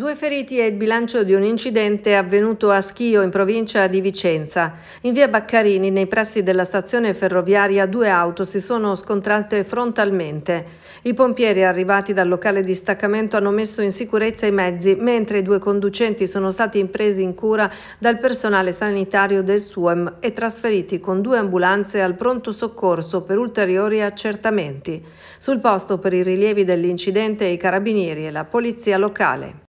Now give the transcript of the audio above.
Due feriti è il bilancio di un incidente avvenuto a Schio in provincia di Vicenza. In via Baccarini, nei pressi della stazione ferroviaria, due auto si sono scontrate frontalmente. I pompieri arrivati dal locale di staccamento hanno messo in sicurezza i mezzi, mentre i due conducenti sono stati presi in cura dal personale sanitario del SUEM e trasferiti con due ambulanze al pronto soccorso per ulteriori accertamenti. Sul posto per i rilievi dell'incidente i carabinieri e la polizia locale.